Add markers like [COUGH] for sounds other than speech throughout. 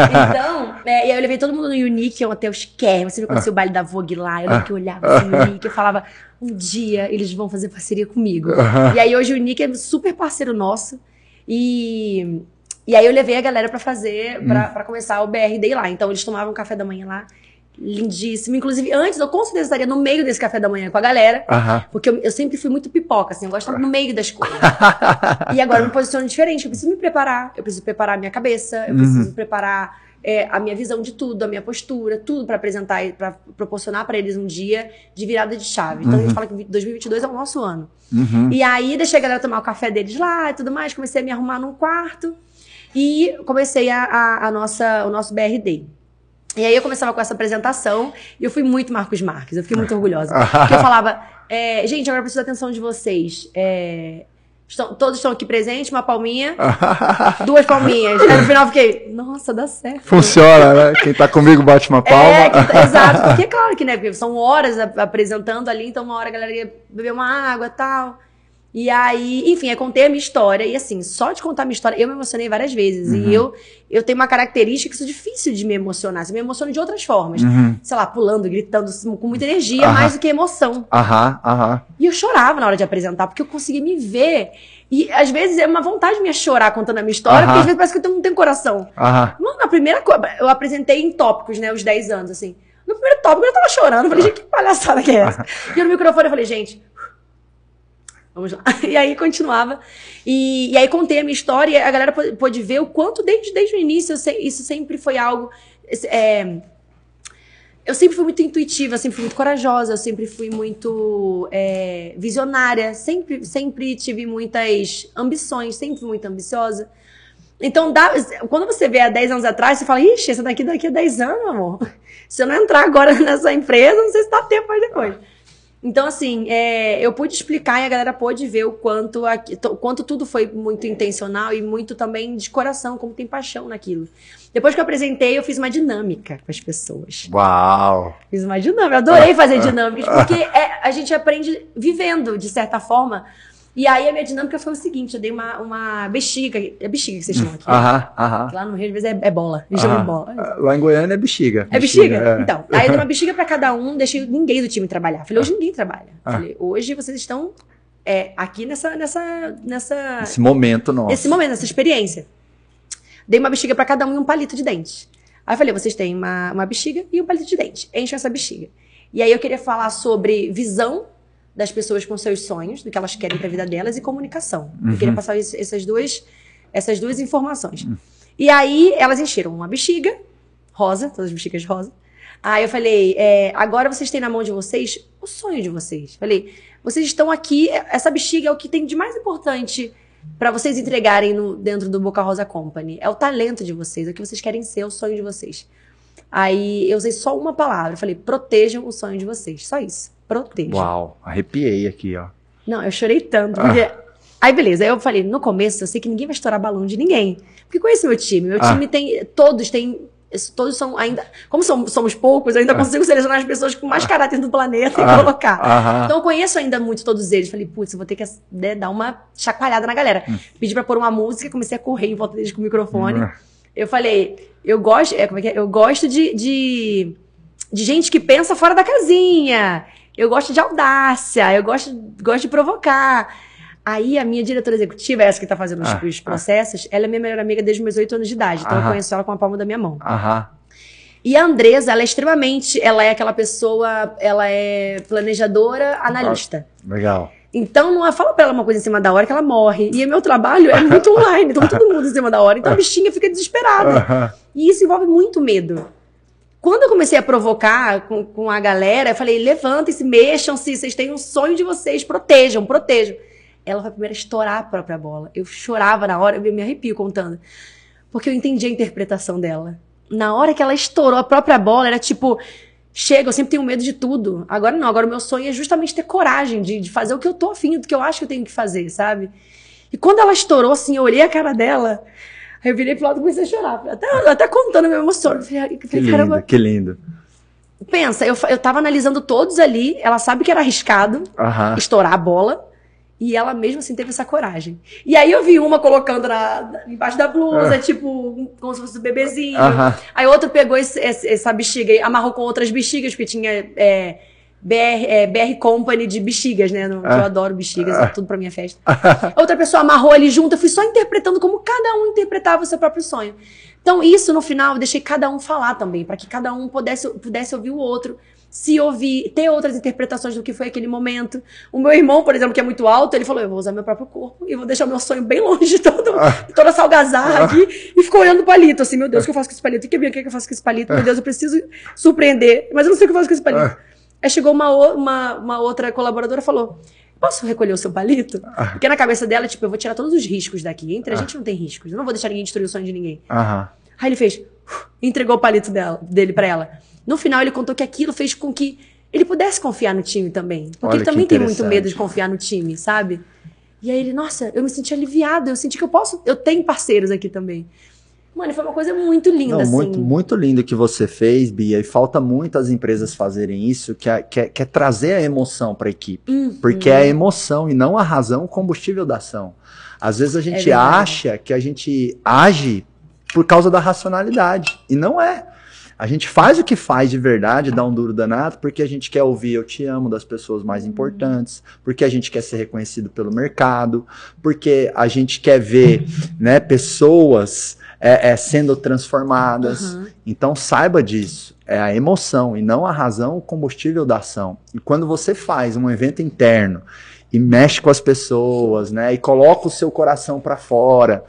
Então, é, e aí eu levei todo mundo no Unique, eu até os quer, você me conhecia o baile da Vogue lá, eu que olhava assim, no ah. Unique, eu falava, um dia eles vão fazer parceria comigo. Ah. E aí hoje o Unique é super parceiro nosso. E, e aí eu levei a galera para fazer, pra, hum. pra começar o BR Day lá. Então eles tomavam café da manhã lá lindíssimo. Inclusive, antes eu com certeza estaria no meio desse café da manhã com a galera, uh -huh. porque eu, eu, sempre fui muito pipoca, assim, eu gosto no meio das coisas. [LAUGHS] e agora eu me posiciono diferente, eu preciso me preparar, eu preciso preparar a minha cabeça, eu preciso uhum. preparar é, a minha visão de tudo, a minha postura, tudo para apresentar, para proporcionar para eles um dia de virada de chave. Então a gente uhum. fala que 2022 é o nosso ano. Uhum. E aí deixei a galera tomar o café deles lá e tudo mais, comecei a me arrumar num quarto e comecei a, a, a nossa, o nosso BRD. E aí eu começava com essa apresentação e eu fui muito Marcos Marques, eu fiquei muito orgulhosa. Porque eu [LAUGHS] falava, é, gente, agora eu preciso da atenção de vocês. É, estão, todos estão aqui presentes, uma palminha, [LAUGHS] duas palminhas. Aí no final eu fiquei, nossa, dá certo. Funciona, né? Quem está comigo bate uma é, palma. É, [LAUGHS] exato, porque é claro que, né, são horas apresentando ali, então uma hora a galera ia beber uma água e tal. E aí, enfim, eu contei a minha história. E assim, só de contar a minha história, eu me emocionei várias vezes. Uhum. E eu, eu tenho uma característica que é difícil de me emocionar. Você me emociono de outras formas. Uhum. Sei lá, pulando, gritando, assim, com muita energia, uhum. mais do que emoção. Aham, aham. E eu chorava na hora de apresentar, porque eu conseguia me ver. E às vezes é uma vontade minha chorar contando a minha história, porque às vezes parece que eu não tenho coração. Aham. Mano, a primeira coisa, eu apresentei em tópicos, né, os 10 anos, assim. No primeiro tópico eu tava chorando, eu falei, gente, que palhaçada que é essa? E no microfone eu falei, gente, Vamos lá. [LAUGHS] E aí continuava. E, e aí contei a minha história e a galera pôde ver o quanto desde, desde o início sei, isso sempre foi algo. É, eu sempre fui muito intuitiva, sempre fui muito corajosa, sempre fui muito é, visionária, sempre, sempre tive muitas ambições, sempre fui muito ambiciosa. Então, dá, quando você vê há 10 anos atrás, você fala, ixi, essa daqui daqui a 10 anos, amor. Se eu não entrar agora [LAUGHS] nessa empresa, não sei se dá tempo mais depois. Então, assim, é, eu pude explicar e a galera pôde ver o quanto, a, to, quanto tudo foi muito intencional e muito também de coração, como tem paixão naquilo. Depois que eu apresentei, eu fiz uma dinâmica com as pessoas. Uau! Fiz uma dinâmica. adorei fazer [LAUGHS] dinâmicas, porque é, a gente aprende vivendo, de certa forma. E aí a minha dinâmica foi o seguinte: eu dei uma, uma bexiga. É bexiga que vocês chamam aqui. Aham, né? aham. Lá no Rio, às vezes, é, é bola. Eles chamam bola. Ah, lá em Goiânia é bexiga. É bexiga? É. Então. Aí eu dei uma [LAUGHS] bexiga pra cada um, deixei ninguém do time trabalhar. Falei, hoje ah. ninguém trabalha. Ah. Falei, hoje vocês estão é, aqui nessa, nessa, nessa. Esse momento nosso. Esse momento, essa experiência. Dei uma bexiga para cada um e um palito de dente. Aí eu falei, vocês têm uma, uma bexiga e um palito de dente. Enchem essa bexiga. E aí eu queria falar sobre visão das pessoas com seus sonhos, do que elas querem para a vida delas, e comunicação. Uhum. Eu queria uhum. passar essas, duas, essas duas informações. Uhum. E aí elas encheram uma bexiga rosa, todas as bexigas rosa. Aí eu falei, é, agora vocês têm na mão de vocês o sonho de vocês. Falei, vocês estão aqui, é, essa bexiga é o que tem de mais importante para vocês entregarem no, dentro do Boca Rosa Company. É o talento de vocês, é o que vocês querem ser, é o sonho de vocês. Aí eu usei só uma palavra, falei, protejam o sonho de vocês, só isso proteja. Uau, arrepiei aqui, ó. Não, eu chorei tanto, porque... Ah. Aí, beleza. eu falei, no começo, eu sei que ninguém vai estourar balão de ninguém. Porque conheço meu time. Meu ah. time tem... Todos têm... Todos são ainda... Como somos, somos poucos, eu ainda ah. consigo selecionar as pessoas com mais ah. caráter do planeta e ah. colocar. Então, eu conheço ainda muito todos eles. Falei, putz, eu vou ter que né, dar uma chacoalhada na galera. Hum. Pedi pra pôr uma música, comecei a correr em volta deles com o microfone. Hum. Eu falei, eu gosto... É, como é que é? Eu gosto de... de de gente que pensa fora da casinha. Eu gosto de audácia, eu gosto, gosto de provocar. Aí a minha diretora executiva, essa que tá fazendo os, ah, os ah. processos, ah. ela é minha melhor amiga desde meus oito anos de idade. Então ah, eu conheço ela com a palma da minha mão. Aham. E a Andresa, ela é extremamente, ela é aquela pessoa, ela é planejadora, tá. analista. Legal. Então, não é, fala pra ela uma coisa em cima da hora que ela morre. E o meu trabalho é muito [LAUGHS] online, então todo mundo em cima da hora. Então a é. bichinha fica desesperada. E isso envolve muito medo. Quando eu comecei a provocar com, com a galera, eu falei: levantem-se, mexam-se, vocês têm um sonho de vocês, protejam, protejam. Ela foi a primeira a estourar a própria bola. Eu chorava na hora, eu me arrepio contando. Porque eu entendi a interpretação dela. Na hora que ela estourou a própria bola, era tipo: chega, eu sempre tenho medo de tudo. Agora não, agora o meu sonho é justamente ter coragem de, de fazer o que eu tô afim, do que eu acho que eu tenho que fazer, sabe? E quando ela estourou, assim, eu olhei a cara dela eu virei pro lado e comecei a chorar. Até, até contando, meu emociono. Falei, que lindo, caramba. que lindo. Pensa, eu, eu tava analisando todos ali, ela sabe que era arriscado uh -huh. estourar a bola. E ela mesmo assim teve essa coragem. E aí eu vi uma colocando na, embaixo da blusa, ah. tipo, como se fosse um bebezinho. Uh -huh. Aí outro pegou esse, essa bexiga e amarrou com outras bexigas, que tinha. É, BR, é, BR Company de bexigas, né? No, ah. Eu adoro bexigas, ah. é tudo pra minha festa. Outra pessoa amarrou ali junto, eu fui só interpretando como cada um interpretava o seu próprio sonho. Então, isso no final eu deixei cada um falar também, para que cada um pudesse, pudesse ouvir o outro, se ouvir, ter outras interpretações do que foi aquele momento. O meu irmão, por exemplo, que é muito alto, ele falou: Eu vou usar meu próprio corpo e vou deixar o meu sonho bem longe de [LAUGHS] todo, ah. toda essa algazarra ah. aqui. E ficou olhando o palito, assim: Meu Deus, o que eu faço com esse palito? O que, é que eu faço com esse palito? Meu Deus, eu preciso surpreender, mas eu não sei o que eu faço com esse palito. Aí chegou uma, uma, uma outra colaboradora e falou: Posso recolher o seu palito? Ah. Porque na cabeça dela, tipo, eu vou tirar todos os riscos daqui. Entre ah. a gente não tem riscos. Eu não vou deixar ninguém destruir o sonho de ninguém. Aí ele fez, entregou o palito dela, dele para ela. No final, ele contou que aquilo fez com que ele pudesse confiar no time também. Porque Olha ele também tem muito medo de confiar no time, sabe? E aí ele, nossa, eu me senti aliviado, eu senti que eu posso, eu tenho parceiros aqui também. Mano, foi uma coisa muito linda, Não, assim. Muito, muito lindo que você fez, Bia, e falta muito as empresas fazerem isso, que é, que é, que é trazer a emoção para a equipe. Uhum. Porque é a emoção e não a razão o combustível da ação. Às vezes a gente é acha que a gente age por causa da racionalidade, e não é. A gente faz o que faz de verdade, dá um duro danado, porque a gente quer ouvir eu te amo das pessoas mais uhum. importantes, porque a gente quer ser reconhecido pelo mercado, porque a gente quer ver uhum. né, pessoas é, é, sendo transformadas. Uhum. Então saiba disso. É a emoção e não a razão, o combustível da ação. E quando você faz um evento interno e mexe com as pessoas, né? E coloca o seu coração para fora.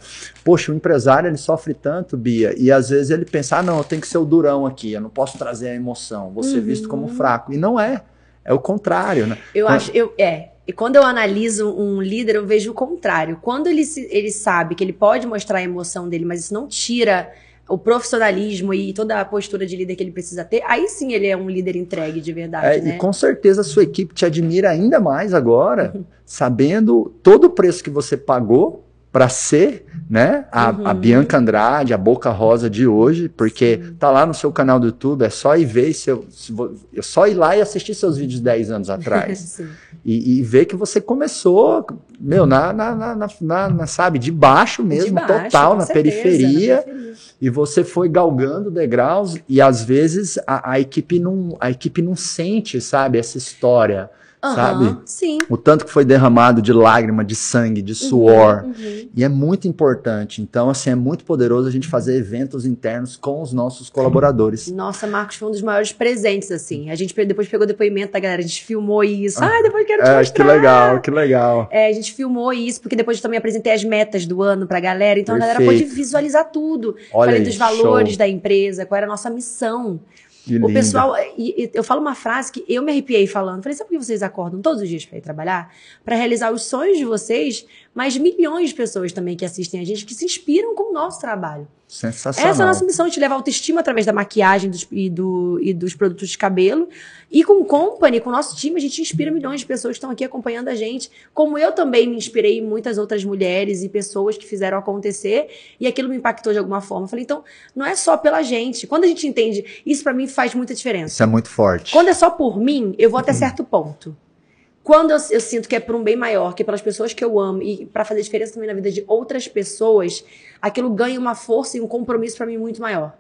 Poxa, o empresário ele sofre tanto, Bia, e às vezes ele pensa: ah, não, eu tenho que ser o durão aqui, eu não posso trazer a emoção, vou ser uhum. visto como uhum. fraco. E não é. É o contrário, né? Eu acho, eu, é. E quando eu analiso um líder, eu vejo o contrário. Quando ele, ele sabe que ele pode mostrar a emoção dele, mas isso não tira o profissionalismo e toda a postura de líder que ele precisa ter, aí sim ele é um líder entregue de verdade. É, né? E com certeza a sua equipe te admira ainda mais agora, [LAUGHS] sabendo todo o preço que você pagou para ser né? A, uhum. a, Bianca Andrade, a Boca Rosa de hoje, porque Sim. tá lá no seu canal do YouTube, é só ir ver seu, se, só ir lá e assistir seus vídeos 10 anos atrás. [LAUGHS] e, e, ver que você começou, meu, na, na, na, na, na sabe, de baixo mesmo, de baixo, total, na, certeza, periferia, na periferia, E você foi galgando degraus, e às vezes a, a, equipe, não, a equipe não sente, sabe, essa história. Uhum, sabe? Sim. O tanto que foi derramado de lágrima, de sangue, de uhum, suor. Uhum, uhum. E é muito importante. Então, assim, é muito poderoso a gente fazer eventos internos com os nossos colaboradores. Nossa, Marcos, foi um dos maiores presentes, assim. A gente depois pegou depoimento da galera, a gente filmou isso. Ah, ah, depois quero te é, mostrar. Que legal, que legal. É, a gente filmou isso, porque depois eu também apresentei as metas do ano pra galera. Então, Perfeito. a galera pode visualizar tudo. Olha Falei aí, dos valores show. da empresa, qual era a nossa missão. Que o pessoal, é, e, e eu falo uma frase que eu me arrepiei falando. Falei, sabe por que vocês acordam todos os dias para ir trabalhar? Para realizar os sonhos de vocês, mas milhões de pessoas também que assistem a gente, que se inspiram com o nosso trabalho. Sensacional. Essa é a nossa missão, te levar autoestima através da maquiagem dos, e, do, e dos produtos de cabelo. E com o Company, com o nosso time, a gente inspira milhões de pessoas que estão aqui acompanhando a gente. Como eu também me inspirei em muitas outras mulheres e pessoas que fizeram acontecer. E aquilo me impactou de alguma forma. Falei, então, não é só pela gente. Quando a gente entende, isso para mim faz muita diferença. Isso é muito forte. Quando é só por mim, eu vou até uhum. certo ponto. Quando eu, eu sinto que é por um bem maior, que é pelas pessoas que eu amo e para fazer diferença também na vida de outras pessoas, aquilo ganha uma força e um compromisso para mim muito maior.